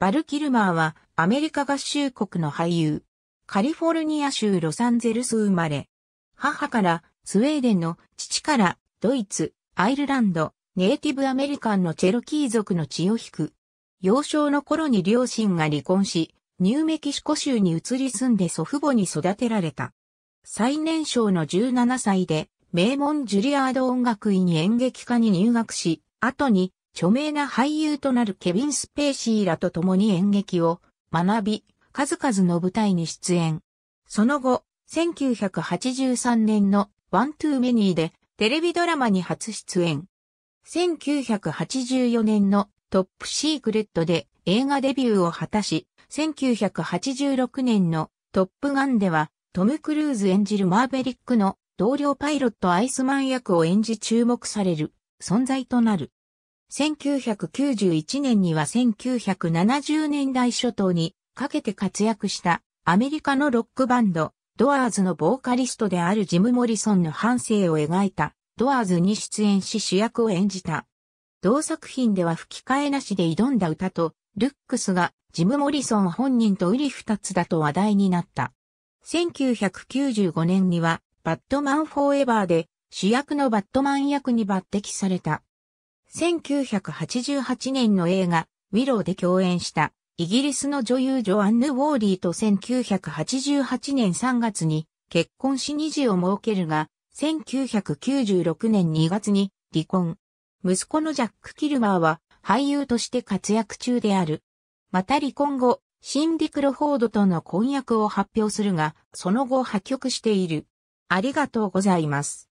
バル・キルマーはアメリカ合衆国の俳優。カリフォルニア州ロサンゼルス生まれ。母からスウェーデンの父からドイツ、アイルランド、ネイティブアメリカンのチェロキー族の血を引く。幼少の頃に両親が離婚し、ニューメキシコ州に移り住んで祖父母に育てられた。最年少の17歳で、名門ジュリアード音楽院演劇科に入学し、後に著名な俳優となるケビン・スペーシーらと共に演劇を学び、数々の舞台に出演。その後、1983年のワン・トゥ・メニーでテレビドラマに初出演。1984年のトップ・シークレットで映画デビューを果たし、1986年のトップガンではトム・クルーズ演じるマーベリックの同僚パイロットアイスマン役を演じ注目される存在となる。1991年には1970年代初頭にかけて活躍したアメリカのロックバンド、ドアーズのボーカリストであるジム・モリソンの半生を描いたドアーズに出演し主役を演じた。同作品では吹き替えなしで挑んだ歌と、ルックスがジム・モリソン本人と瓜二つだと話題になった。1995年にはバットマン・フォーエバーで主役のバットマン役に抜擢された。1988年の映画、ウィローで共演したイギリスの女優ジョアンヌ・ウォーリーと1988年3月に結婚し2児を設けるが、1996年2月に離婚。息子のジャック・キルマーは俳優として活躍中である。また離婚後、シンディ・クロフォードとの婚約を発表するが、その後破局している。ありがとうございます。